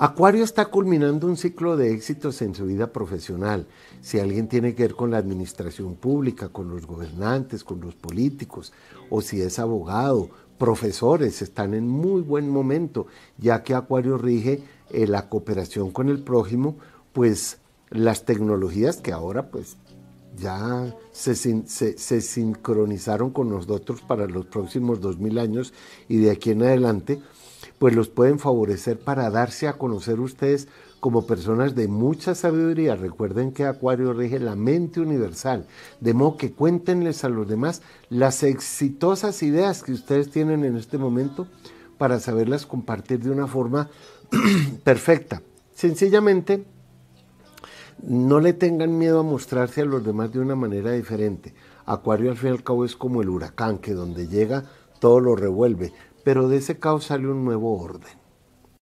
Acuario está culminando un ciclo de éxitos en su vida profesional. Si alguien tiene que ver con la administración pública, con los gobernantes, con los políticos, o si es abogado, profesores, están en muy buen momento, ya que Acuario rige eh, la cooperación con el prójimo, pues las tecnologías que ahora pues ya se, sincronizaron con nosotros para los próximos 2000 años y de aquí en adelante, pues los pueden favorecer para darse a conocer ustedes como personas de mucha sabiduría. Recuerden que Acuario rige la mente universal, de modo que cuéntenles a los demás las exitosas ideas que ustedes tienen en este momento para saberlas compartir de una forma perfecta. Sencillamente, no le tengan miedo a mostrarse a los demás de una manera diferente. Acuario al fin y al cabo es como el huracán que donde llega todo lo revuelve pero de ese caos sale un nuevo orden.